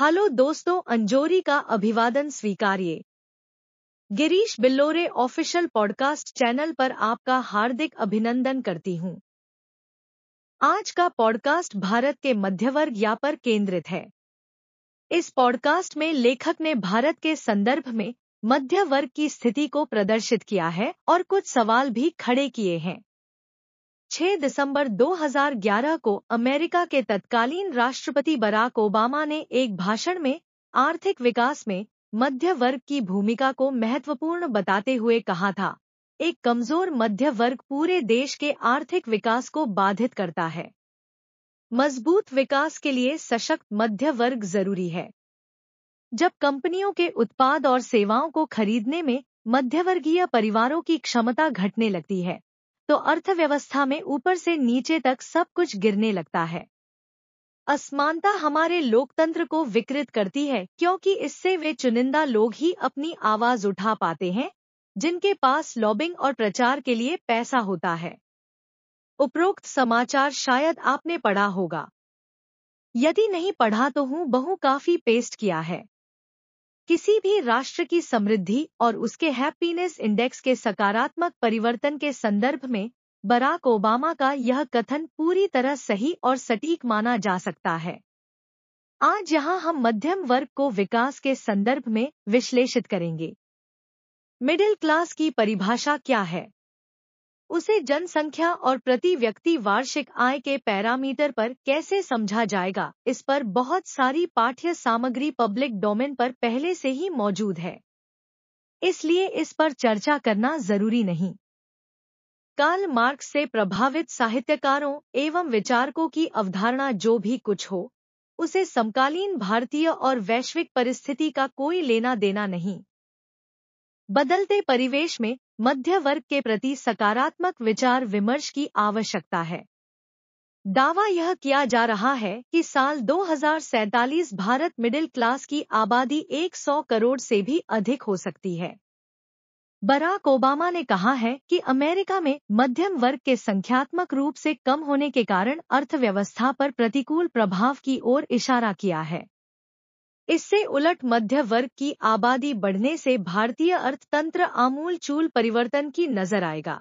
hello दोस्तों अंजोरी का अभिवादन स्वीकारिए Girish Billore official podcast channel पर आपका हार्दिक अभिनंदन करती हूं आज का पॉडकास्ट भारत के मध्यवर्ग या पर केंद्रित है इस पॉडकास्ट में लेखक ने भारत के संदर्भ में मध्य वर्ग की स्थिति को प्रदर्शित किया है और कुछ सवाल भी खड़े किए हैं 6 दिसंबर 2011 को अमेरिका के तत्कालीन राष्ट्रपति बराक ओबामा ने एक भाषण में आर्थिक विकास में मध्य वर्ग की भूमिका को महत्वपूर्ण बताते हुए कहा था एक कमजोर मध्य वर्ग पूरे देश के आर्थिक विकास को बाधित करता है मजबूत विकास के लिए सशक्त मध्य वर्ग जरूरी है जब कंपनियों के उत्पाद और सेवाओं को खरीदने में मध्यवर्गीय परिवारों की क्षमता घटने लगती है तो अर्थव्यवस्था में ऊपर से नीचे तक सब कुछ गिरने लगता है असमानता हमारे लोकतंत्र को विकृत करती है क्योंकि इससे वे चुनिंदा लोग ही अपनी आवाज उठा पाते हैं जिनके पास लॉबिंग और प्रचार के लिए पैसा होता है उपरोक्त समाचार शायद आपने पढ़ा होगा यदि नहीं पढ़ा तो हूं बहु काफी पेस्ट किया है किसी भी राष्ट्र की समृद्धि और उसके हैप्पीनेस इंडेक्स के सकारात्मक परिवर्तन के संदर्भ में बराक ओबामा का यह कथन पूरी तरह सही और सटीक माना जा सकता है आज यहां हम मध्यम वर्ग को विकास के संदर्भ में विश्लेषित करेंगे मिडिल क्लास की परिभाषा क्या है उसे जनसंख्या और प्रति व्यक्ति वार्षिक आय के पैरामीटर पर कैसे समझा जाएगा इस पर बहुत सारी पाठ्य सामग्री पब्लिक डोमेन पर पहले से ही मौजूद है इसलिए इस पर चर्चा करना जरूरी नहीं काल मार्क्स से प्रभावित साहित्यकारों एवं विचारकों की अवधारणा जो भी कुछ हो उसे समकालीन भारतीय और वैश्विक परिस्थिति का कोई लेना देना नहीं बदलते परिवेश में मध्य वर्ग के प्रति सकारात्मक विचार विमर्श की आवश्यकता है दावा यह किया जा रहा है कि साल 2047 भारत मिडिल क्लास की आबादी 100 करोड़ से भी अधिक हो सकती है बराक ओबामा ने कहा है कि अमेरिका में मध्यम वर्ग के संख्यात्मक रूप से कम होने के कारण अर्थव्यवस्था पर प्रतिकूल प्रभाव की ओर इशारा किया है इससे उलट मध्य वर्ग की आबादी बढ़ने से भारतीय अर्थतंत्र आमूल चूल परिवर्तन की नजर आएगा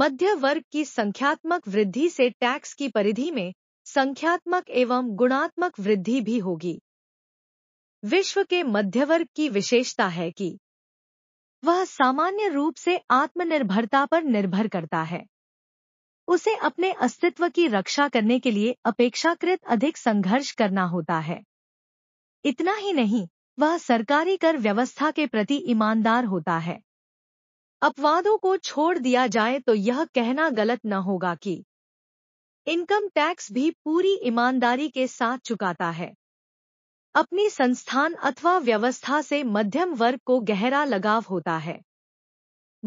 मध्य वर्ग की संख्यात्मक वृद्धि से टैक्स की परिधि में संख्यात्मक एवं गुणात्मक वृद्धि भी होगी विश्व के मध्यवर्ग की विशेषता है कि वह सामान्य रूप से आत्मनिर्भरता पर निर्भर करता है उसे अपने अस्तित्व की रक्षा करने के लिए अपेक्षाकृत अधिक संघर्ष करना होता है इतना ही नहीं वह सरकारी कर व्यवस्था के प्रति ईमानदार होता है अपवादों को छोड़ दिया जाए तो यह कहना गलत न होगा कि इनकम टैक्स भी पूरी ईमानदारी के साथ चुकाता है अपनी संस्थान अथवा व्यवस्था से मध्यम वर्ग को गहरा लगाव होता है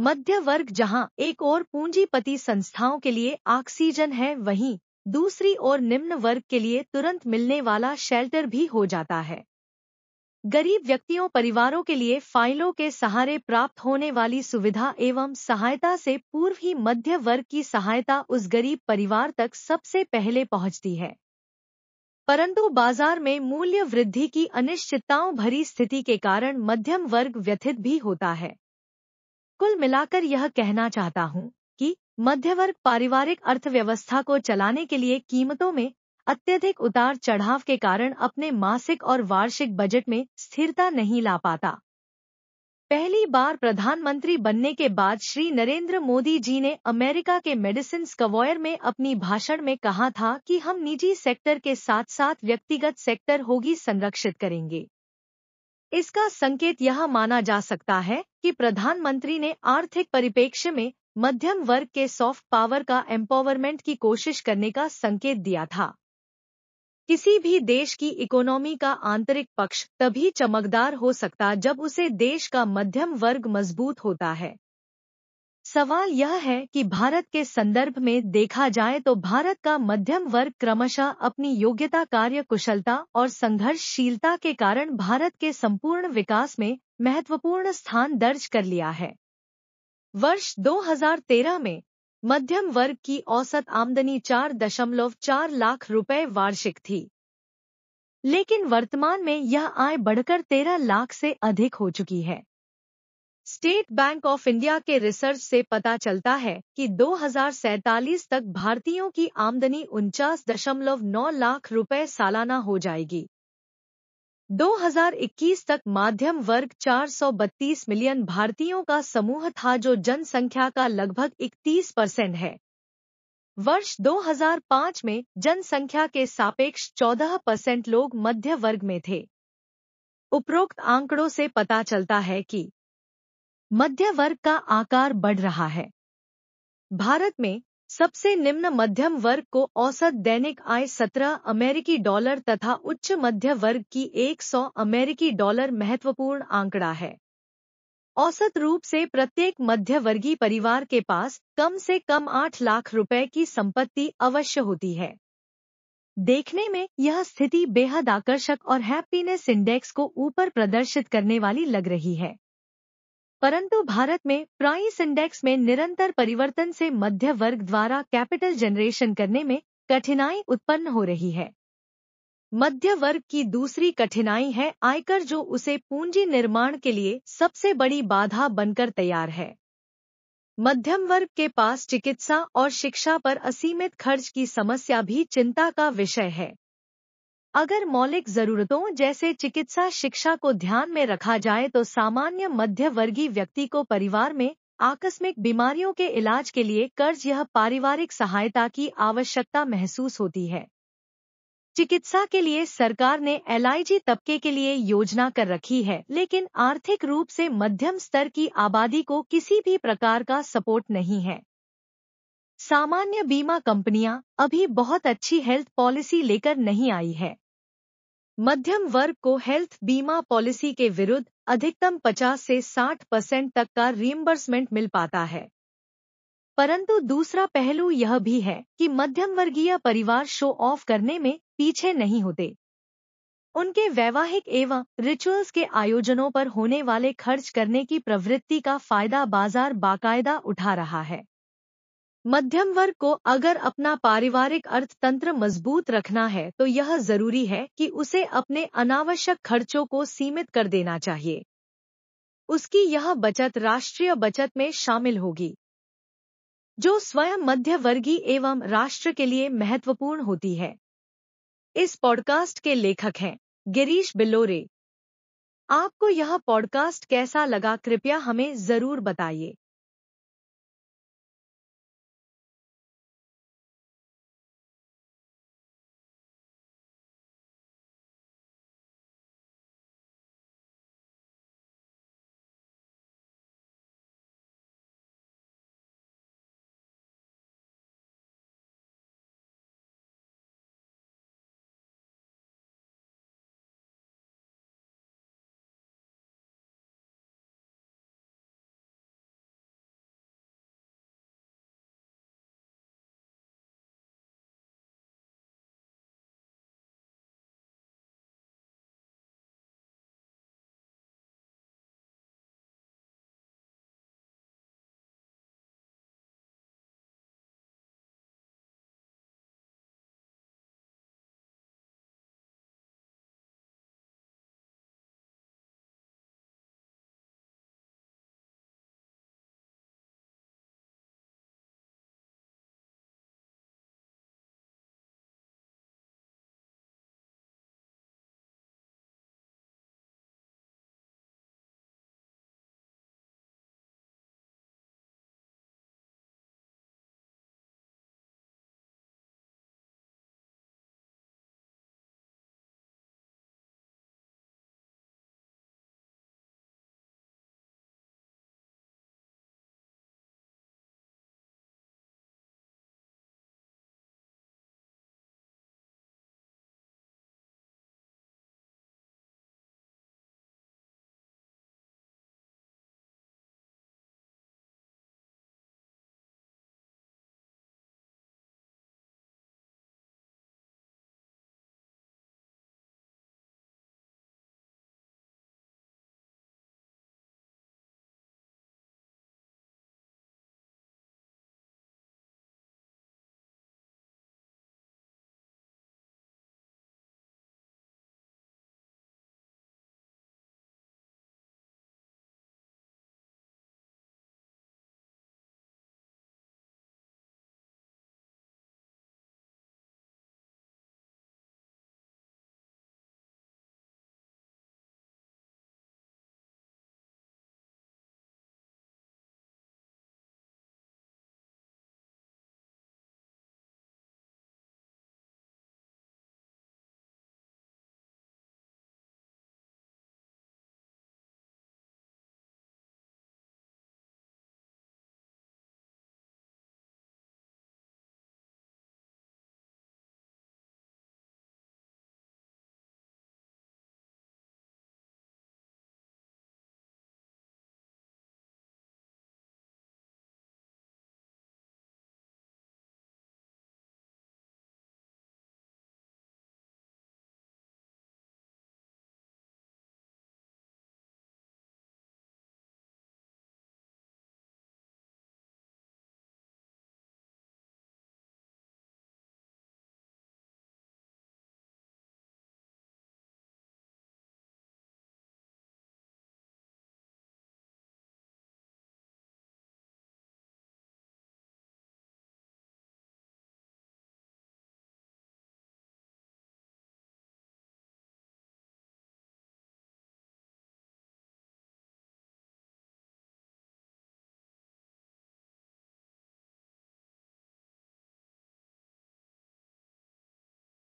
मध्य वर्ग जहां एक और पूंजीपति संस्थाओं के लिए ऑक्सीजन है वहीं दूसरी ओर निम्न वर्ग के लिए तुरंत मिलने वाला शेल्टर भी हो जाता है गरीब व्यक्तियों परिवारों के लिए फाइलों के सहारे प्राप्त होने वाली सुविधा एवं सहायता से पूर्व ही मध्य वर्ग की सहायता उस गरीब परिवार तक सबसे पहले पहुंचती है परंतु बाजार में मूल्य वृद्धि की अनिश्चितताओं भरी स्थिति के कारण मध्यम वर्ग व्यथित भी होता है कुल मिलाकर यह कहना चाहता हूं कि मध्यवर्ग पारिवारिक अर्थव्यवस्था को चलाने के लिए कीमतों में अत्यधिक उतार चढ़ाव के कारण अपने मासिक और वार्षिक बजट में स्थिरता नहीं ला पाता पहली बार प्रधानमंत्री बनने के बाद श्री नरेंद्र मोदी जी ने अमेरिका के मेडिसिन स्कवॉयर में अपनी भाषण में कहा था कि हम निजी सेक्टर के साथ साथ व्यक्तिगत सेक्टर होगी संरक्षित करेंगे इसका संकेत यह माना जा सकता है कि प्रधानमंत्री ने आर्थिक परिप्रेक्ष्य में मध्यम वर्ग के सॉफ्ट पावर का एम्पावरमेंट की कोशिश करने का संकेत दिया था किसी भी देश की इकोनॉमी का आंतरिक पक्ष तभी चमकदार हो सकता जब उसे देश का मध्यम वर्ग मजबूत होता है सवाल यह है कि भारत के संदर्भ में देखा जाए तो भारत का मध्यम वर्ग क्रमशः अपनी योग्यता कार्य कुशलता और संघर्षशीलता के कारण भारत के संपूर्ण विकास में महत्वपूर्ण स्थान दर्ज कर लिया है वर्ष 2013 में मध्यम वर्ग की औसत आमदनी 4.4 लाख रुपए वार्षिक थी लेकिन वर्तमान में यह आय बढ़कर 13 लाख से अधिक हो चुकी है स्टेट बैंक ऑफ इंडिया के रिसर्च से पता चलता है कि 2047 तक भारतीयों की आमदनी उनचास दशमलव नौ लाख रुपए सालाना हो जाएगी 2021 तक माध्यम वर्ग 432 मिलियन भारतीयों का समूह था जो जनसंख्या का लगभग 31 परसेंट है वर्ष 2005 में जनसंख्या के सापेक्ष 14 परसेंट लोग मध्य वर्ग में थे उपरोक्त आंकड़ों से पता चलता है कि मध्य वर्ग का आकार बढ़ रहा है भारत में सबसे निम्न मध्यम वर्ग को औसत दैनिक आय 17 अमेरिकी डॉलर तथा उच्च मध्य वर्ग की 100 अमेरिकी डॉलर महत्वपूर्ण आंकड़ा है औसत रूप से प्रत्येक मध्यवर्गीय परिवार के पास कम से कम 8 लाख रुपए की संपत्ति अवश्य होती है देखने में यह स्थिति बेहद आकर्षक और हैप्पीनेस इंडेक्स को ऊपर प्रदर्शित करने वाली लग रही है परंतु भारत में प्राइस इंडेक्स में निरंतर परिवर्तन से मध्य वर्ग द्वारा कैपिटल जनरेशन करने में कठिनाई उत्पन्न हो रही है मध्य वर्ग की दूसरी कठिनाई है आयकर जो उसे पूंजी निर्माण के लिए सबसे बड़ी बाधा बनकर तैयार है मध्यम वर्ग के पास चिकित्सा और शिक्षा पर असीमित खर्च की समस्या भी चिंता का विषय है अगर मौलिक जरूरतों जैसे चिकित्सा शिक्षा को ध्यान में रखा जाए तो सामान्य वर्गीय व्यक्ति को परिवार में आकस्मिक बीमारियों के इलाज के लिए कर्ज यह पारिवारिक सहायता की आवश्यकता महसूस होती है चिकित्सा के लिए सरकार ने एलआईजी तबके के लिए योजना कर रखी है लेकिन आर्थिक रूप से मध्यम स्तर की आबादी को किसी भी प्रकार का सपोर्ट नहीं है सामान्य बीमा कंपनियां अभी बहुत अच्छी हेल्थ पॉलिसी लेकर नहीं आई है मध्यम वर्ग को हेल्थ बीमा पॉलिसी के विरुद्ध अधिकतम 50 से 60 परसेंट तक का रिएम्बर्समेंट मिल पाता है परंतु दूसरा पहलू यह भी है कि मध्यम वर्गीय परिवार शो ऑफ करने में पीछे नहीं होते उनके वैवाहिक एवं रिचुअल्स के आयोजनों पर होने वाले खर्च करने की प्रवृत्ति का फायदा बाजार बाकायदा उठा रहा है मध्यम वर्ग को अगर अपना पारिवारिक अर्थतंत्र मजबूत रखना है तो यह जरूरी है कि उसे अपने अनावश्यक खर्चों को सीमित कर देना चाहिए उसकी यह बचत राष्ट्रीय बचत में शामिल होगी जो स्वयं मध्यवर्गीय एवं राष्ट्र के लिए महत्वपूर्ण होती है इस पॉडकास्ट के लेखक हैं गिरीश बिल्लोरे आपको यह पॉडकास्ट कैसा लगा कृपया हमें जरूर बताइए